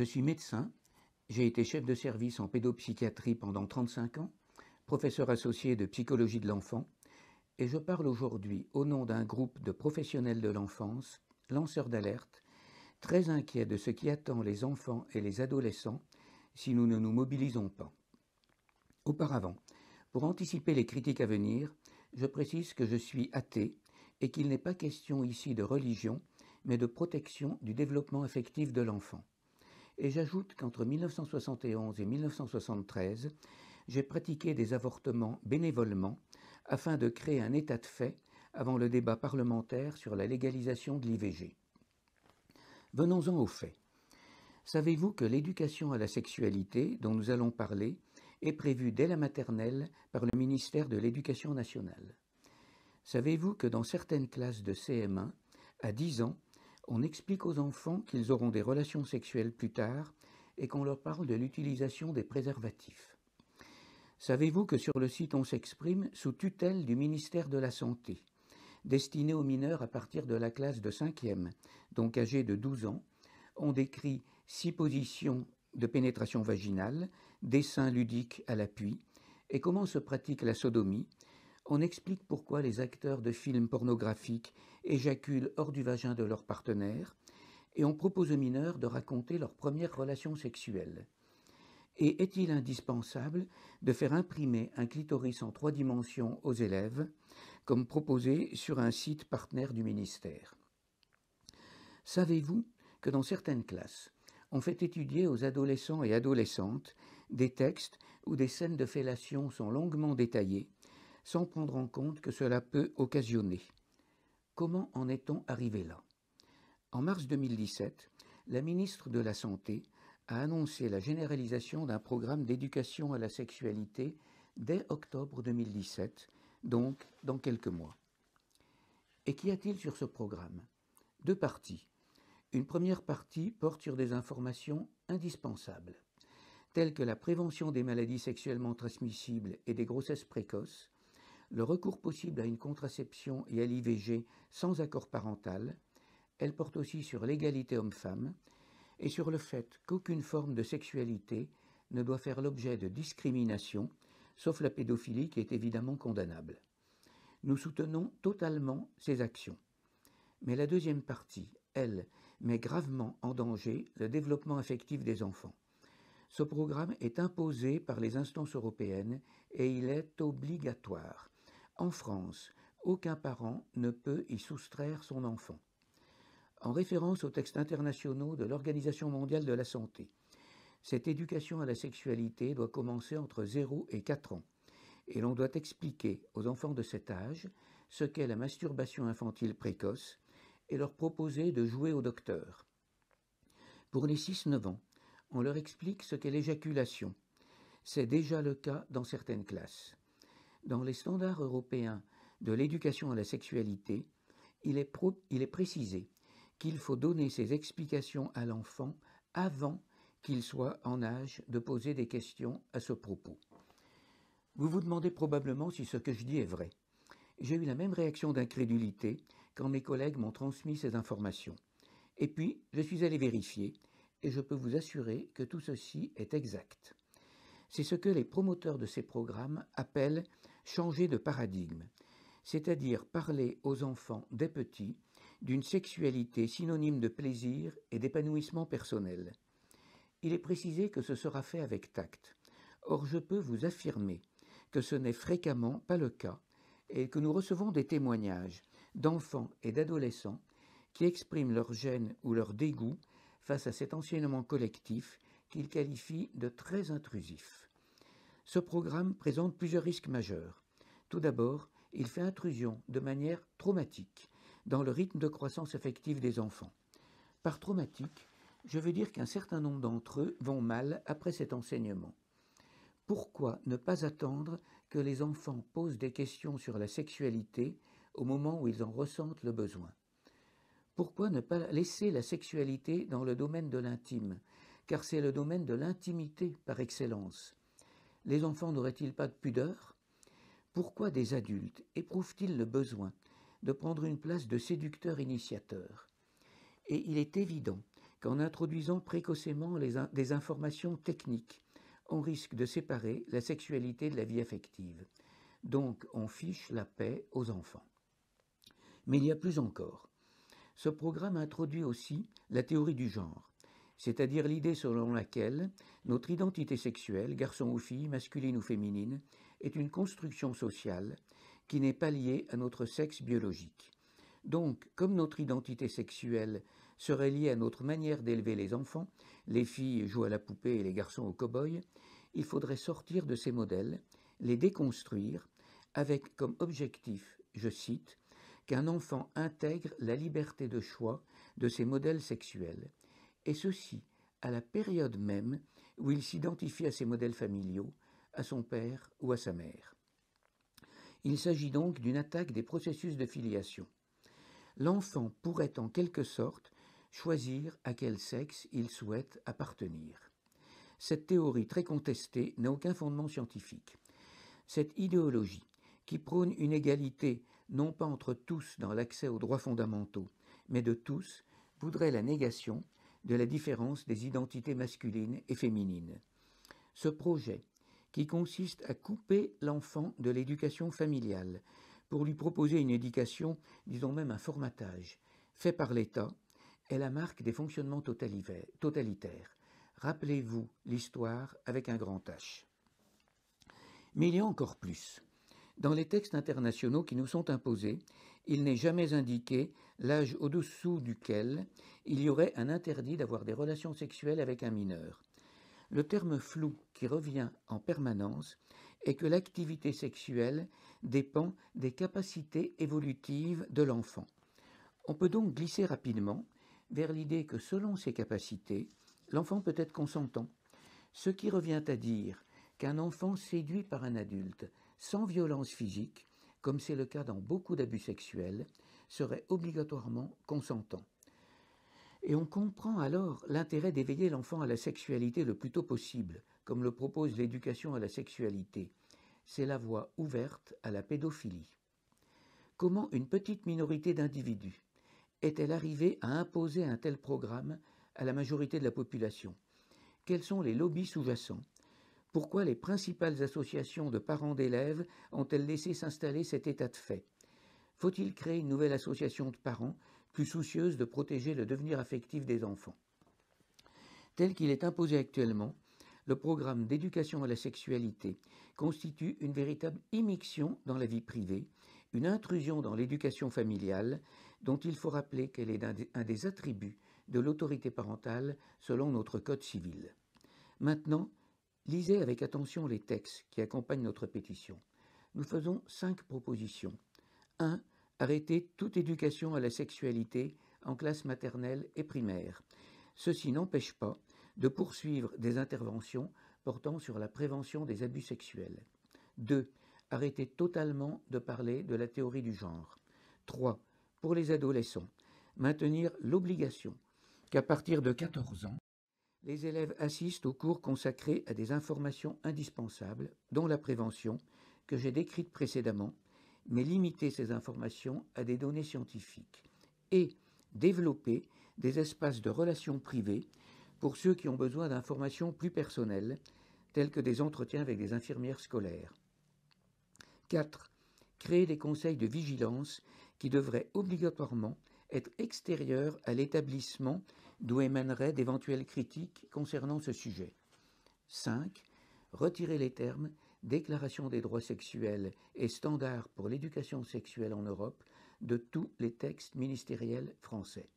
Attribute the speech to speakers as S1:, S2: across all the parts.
S1: Je suis médecin, j'ai été chef de service en pédopsychiatrie pendant 35 ans, professeur associé de psychologie de l'enfant, et je parle aujourd'hui au nom d'un groupe de professionnels de l'enfance, lanceurs d'alerte, très inquiets de ce qui attend les enfants et les adolescents si nous ne nous mobilisons pas. Auparavant, pour anticiper les critiques à venir, je précise que je suis athée et qu'il n'est pas question ici de religion, mais de protection du développement affectif de l'enfant. Et j'ajoute qu'entre 1971 et 1973, j'ai pratiqué des avortements bénévolement afin de créer un état de fait avant le débat parlementaire sur la légalisation de l'IVG. Venons-en aux faits. Savez-vous que l'éducation à la sexualité dont nous allons parler est prévue dès la maternelle par le ministère de l'Éducation nationale Savez-vous que dans certaines classes de CM1, à 10 ans, on explique aux enfants qu'ils auront des relations sexuelles plus tard et qu'on leur parle de l'utilisation des préservatifs. Savez-vous que sur le site on s'exprime sous tutelle du ministère de la Santé, destiné aux mineurs à partir de la classe de 5e, donc âgés de 12 ans, on décrit six positions de pénétration vaginale, dessins ludiques à l'appui, et comment se pratique la sodomie, on explique pourquoi les acteurs de films pornographiques éjaculent hors du vagin de leur partenaire, et on propose aux mineurs de raconter leur première relation sexuelle. Et est-il indispensable de faire imprimer un clitoris en trois dimensions aux élèves, comme proposé sur un site partenaire du ministère Savez-vous que dans certaines classes, on fait étudier aux adolescents et adolescentes des textes où des scènes de fellation sont longuement détaillées sans prendre en compte que cela peut occasionner. Comment en est-on arrivé là En mars 2017, la ministre de la Santé a annoncé la généralisation d'un programme d'éducation à la sexualité dès octobre 2017, donc dans quelques mois. Et qu'y a-t-il sur ce programme Deux parties. Une première partie porte sur des informations indispensables, telles que la prévention des maladies sexuellement transmissibles et des grossesses précoces, le recours possible à une contraception et à l'IVG sans accord parental. Elle porte aussi sur l'égalité homme-femme et sur le fait qu'aucune forme de sexualité ne doit faire l'objet de discrimination, sauf la pédophilie qui est évidemment condamnable. Nous soutenons totalement ces actions. Mais la deuxième partie, elle, met gravement en danger le développement affectif des enfants. Ce programme est imposé par les instances européennes et il est obligatoire. En France, aucun parent ne peut y soustraire son enfant. En référence aux textes internationaux de l'Organisation mondiale de la santé, cette éducation à la sexualité doit commencer entre 0 et 4 ans, et l'on doit expliquer aux enfants de cet âge ce qu'est la masturbation infantile précoce et leur proposer de jouer au docteur. Pour les 6-9 ans, on leur explique ce qu'est l'éjaculation. C'est déjà le cas dans certaines classes. Dans les standards européens de l'éducation à la sexualité, il est, précisé qu'il faut donner ces explications à l'enfant avant qu'il soit en âge de poser des questions à ce propos. Vous vous demandez probablement si ce que je dis est vrai. J'ai eu la même réaction d'incrédulité quand mes collègues m'ont transmis ces informations. Et puis, je suis allé vérifier, et je peux vous assurer que tout ceci est exact. C'est ce que les promoteurs de ces programmes appellent changer de paradigme, c'est-à-dire parler aux enfants dès petits d'une sexualité synonyme de plaisir et d'épanouissement personnel. Il est précisé que ce sera fait avec tact. Or, je peux vous affirmer que ce n'est fréquemment pas le cas et que nous recevons des témoignages d'enfants et d'adolescents qui expriment leur gêne ou leur dégoût face à cet enseignement collectif qu'ils qualifient de très intrusif. Ce programme présente plusieurs risques majeurs. Tout d'abord, il fait intrusion de manière traumatique dans le rythme de croissance affective des enfants. Par traumatique, je veux dire qu'un certain nombre d'entre eux vont mal après cet enseignement. Pourquoi ne pas attendre que les enfants posent des questions sur la sexualité au moment où ils en ressentent le besoin Pourquoi ne pas laisser la sexualité dans le domaine de l'intime Car c'est le domaine de l'intimité par excellence. Les enfants n'auraient-ils pas de pudeur pourquoi des adultes éprouvent-ils le besoin de prendre une place de séducteur initiateur Et il est évident qu'en introduisant précocement des informations techniques, on risque de séparer la sexualité de la vie affective. Donc on fiche la paix aux enfants. Mais il y a plus encore. Ce programme introduit aussi la théorie du genre, c'est-à-dire l'idée selon laquelle notre identité sexuelle, garçon ou fille, masculine ou féminine, est une construction sociale qui n'est pas liée à notre sexe biologique. Donc, comme notre identité sexuelle serait liée à notre manière d'élever les enfants, les filles jouent à la poupée et les garçons au cow-boy, il faudrait sortir de ces modèles, les déconstruire, avec comme objectif, je cite, qu'un enfant intègre la liberté de choix de ses modèles sexuels, et ceci à la période même où il s'identifie à ses modèles familiaux, à son père ou à sa mère. Il s'agit donc d'une attaque des processus de filiation. L'enfant pourrait en quelque sorte choisir à quel sexe il souhaite appartenir. Cette théorie très contestée n'a aucun fondement scientifique. Cette idéologie, qui prône une égalité non pas entre tous dans l'accès aux droits fondamentaux, mais de tous, voudrait la négation de la différence des identités masculines et féminines. Ce projet qui consiste à couper l'enfant de l'éducation familiale pour lui proposer une éducation, disons même un formatage, fait par l'État, est la marque des fonctionnements totalitaires. Rappelez-vous l'histoire avec un grand H. Mais il y a encore plus. Dans les textes internationaux qui nous sont imposés, il n'est jamais indiqué l'âge au-dessous duquel il y aurait un interdit d'avoir des relations sexuelles avec un mineur. Le terme flou qui revient en permanence est que l'activité sexuelle dépend des capacités évolutives de l'enfant. On peut donc glisser rapidement vers l'idée que selon ses capacités, l'enfant peut être consentant, ce qui revient à dire qu'un enfant séduit par un adulte sans violence physique, comme c'est le cas dans beaucoup d'abus sexuels, serait obligatoirement consentant. Et on comprend alors l'intérêt d'éveiller l'enfant à la sexualité le plus tôt possible, comme le propose l'éducation à la sexualité. C'est la voie ouverte à la pédophilie. Comment une petite minorité d'individus est-elle arrivée à imposer un tel programme à la majorité de la population Quels sont les lobbies sous-jacents Pourquoi les principales associations de parents d'élèves ont-elles laissé s'installer cet état de fait faut-il créer une nouvelle association de parents plus soucieuse de protéger le devenir affectif des enfants. Tel qu'il est imposé actuellement, le programme d'éducation à la sexualité constitue une véritable immixtion dans la vie privée, une intrusion dans l'éducation familiale dont il faut rappeler qu'elle est un des attributs de l'autorité parentale selon notre Code civil. Maintenant, lisez avec attention les textes qui accompagnent notre pétition. Nous faisons cinq propositions. 1 arrêter toute éducation à la sexualité en classe maternelle et primaire. Ceci n'empêche pas de poursuivre des interventions portant sur la prévention des abus sexuels. 2. Arrêter totalement de parler de la théorie du genre. 3. Pour les adolescents, maintenir l'obligation qu'à partir de 14 ans, les élèves assistent aux cours consacrés à des informations indispensables, dont la prévention, que j'ai décrite précédemment, mais limiter ces informations à des données scientifiques et développer des espaces de relations privées pour ceux qui ont besoin d'informations plus personnelles, telles que des entretiens avec des infirmières scolaires. 4. Créer des conseils de vigilance qui devraient obligatoirement être extérieurs à l'établissement d'où émaneraient d'éventuelles critiques concernant ce sujet. 5. Retirer les termes Déclaration des droits sexuels et standards pour l'éducation sexuelle en Europe de tous les textes ministériels français.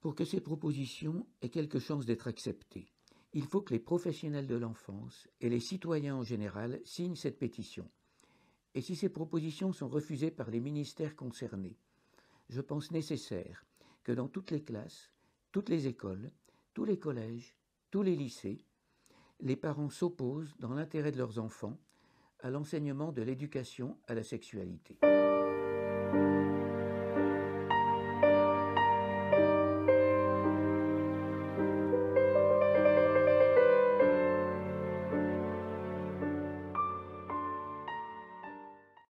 S1: Pour que ces propositions aient quelque chance d'être acceptées, il faut que les professionnels de l'enfance et les citoyens en général signent cette pétition. Et si ces propositions sont refusées par les ministères concernés, je pense nécessaire que dans toutes les classes, toutes les écoles, tous les collèges, tous les lycées, les parents s'opposent, dans l'intérêt de leurs enfants, à l'enseignement de l'éducation à la sexualité.